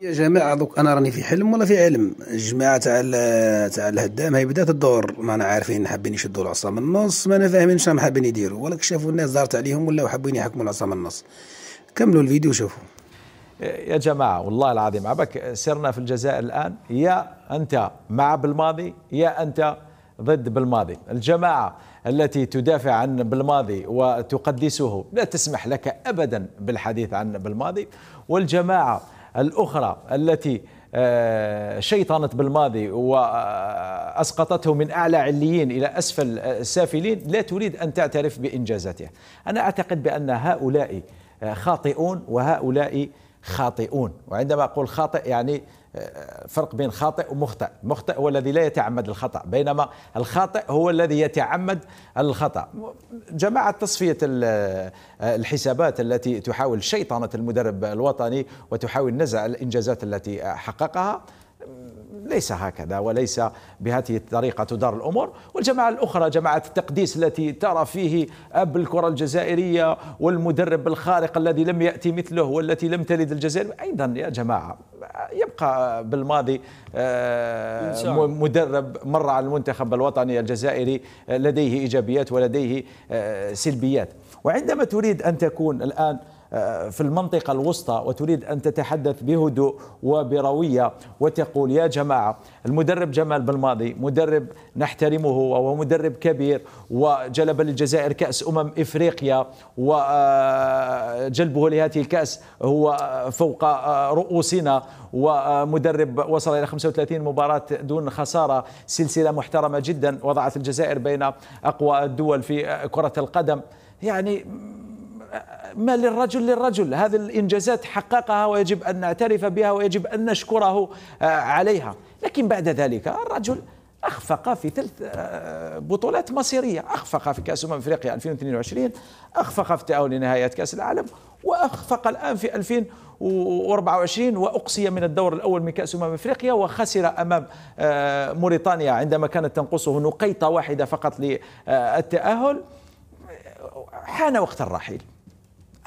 يا جماعه دوك انا راني في حلم ولا في علم الجماعه تاع تاع الهدام هي بدات الدور ما انا عارفين حابين يشدوا العصا من النص ما انا فاهمين شنو حابين يديروا ولكن شافوا الناس دارت عليهم ولا حابين يحكموا العصا من النص كملوا الفيديو شوفوا يا جماعه والله العظيم عبك سرنا في الجزائر الان يا انت مع بالماضي يا انت ضد بالماضي الجماعه التي تدافع عن بالماضي وتقدسه لا تسمح لك ابدا بالحديث عن بالماضي والجماعه الأخرى التي آه، شيطنت بالماضي وأسقطته من أعلى عليين إلى أسفل السافلين لا تريد أن تعترف بإنجازاتها أنا أعتقد بأن هؤلاء آه، خاطئون وهؤلاء خاطئون وعندما أقول خاطئ يعني آه، فرق بين خاطئ ومخطئ المخطئ هو الذي لا يتعمد الخطأ بينما الخاطئ هو الذي يتعمد الخطأ جماعة تصفية آه، الحسابات التي تحاول شيطنة المدرب الوطني وتحاول نزع الإنجازات التي حققها ليس هكذا وليس بهذه الطريقة تدار الأمور والجماعة الأخرى جماعة التقديس التي ترى فيه أب الكرة الجزائرية والمدرب الخارق الذي لم يأتي مثله والتي لم تلد الجزائر أيضا يا جماعة يبقى بالماضي آه، مدرب مر على المنتخب الوطني الجزائري آه، لديه إيجابيات ولديه آه، سلبيات وعندما تريد أن تكون الآن آه، في المنطقة الوسطى وتريد أن تتحدث بهدوء وبروية وتقول يا جماعة المدرب جمال بالماضي مدرب نحترمه وهو مدرب كبير وجلب للجزائر كأس أمم إفريقيا وجلبه لهذه الكأس هو فوق آه، رؤوسنا ومدرب وصل إلى 35 مباراة دون خسارة سلسلة محترمة جدا وضعت الجزائر بين أقوى الدول في آه، كرة القدم يعني ما للرجل للرجل هذه الإنجازات حققها ويجب أن نعترف بها ويجب أن نشكره آه، عليها لكن بعد ذلك الرجل أخفق في ثلاث آه، بطولات مصيرية أخفق في كأس أمم أفريقيا 2022 أخفق في تأهل لنهائيات كأس العالم وأخفق الآن في 2024 وأقصي من الدور الأول من كأس أمم أفريقيا وخسر أمام آه، موريتانيا عندما كانت تنقصه نقيطة واحدة فقط للتأهل حان وقت الرحيل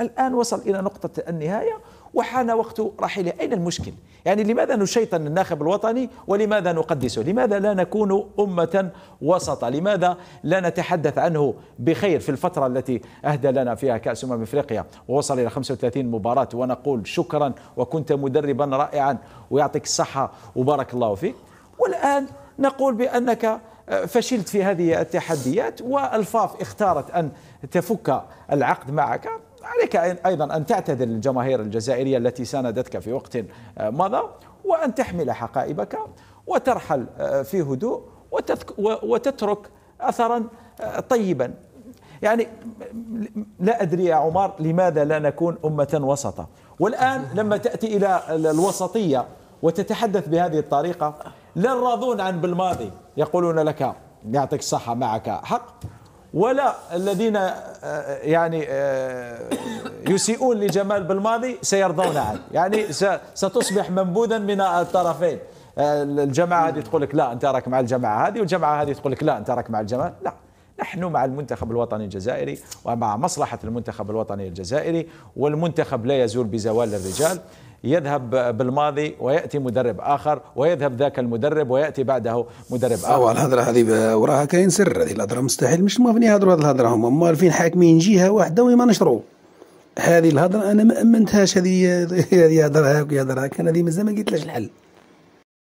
الآن وصل إلى نقطة النهاية وحان وقت رحيله أين المشكل؟ يعني لماذا نشيطن الناخب الوطني ولماذا نقدسه؟ لماذا لا نكون أمة وسطة؟ لماذا لا نتحدث عنه بخير في الفترة التي أهدى لنا فيها كأس أمم أفريقيا ووصل إلى 35 مباراة ونقول شكرا وكنت مدربا رائعا ويعطيك الصحة وبارك الله فيك والآن نقول بأنك فشلت في هذه التحديات والفاف اختارت ان تفك العقد معك عليك أيضا أن تعتذر للجماهير الجزائرية التي ساندتك في وقت آه، مضى وأن تحمل حقائبك وترحل آه، في هدوء وتترك أثرا آه، طيبا يعني لا أدري يا عمر لماذا لا نكون أمة وسطة والآن لما تأتي إلى الوسطية وتتحدث بهذه الطريقة لا الراضون عن بالماضي يقولون لك يعطيك الصحة معك حق ولا الذين يعني آه، يسيئون لجمال بالماضي سيرضون عنه يعني ستصبح منبوذا من الطرفين آه، الجماعه هذه تقول لك لا انت راك مع الجماعه هذه والجماعه هذه تقول لك لا انت راك مع الجماعه لا نحن مع المنتخب الوطني الجزائري ومع مصلحه المنتخب الوطني الجزائري والمنتخب لا يزول بزوال الرجال يذهب بالماضي وياتي مدرب اخر ويذهب ذاك المدرب وياتي بعده مدرب اخر اول الهضره هذه وراها كاين سر هذه الهضره مستحيل مش المفروض يهضروا هذه الهضره هما موالفين حاكمين جهه واحده وما نشروا هذه الهضره انا ما امنتهاش هذه هذه هضره هاك هضره هاك هذه مازال ما قلتلاش الحل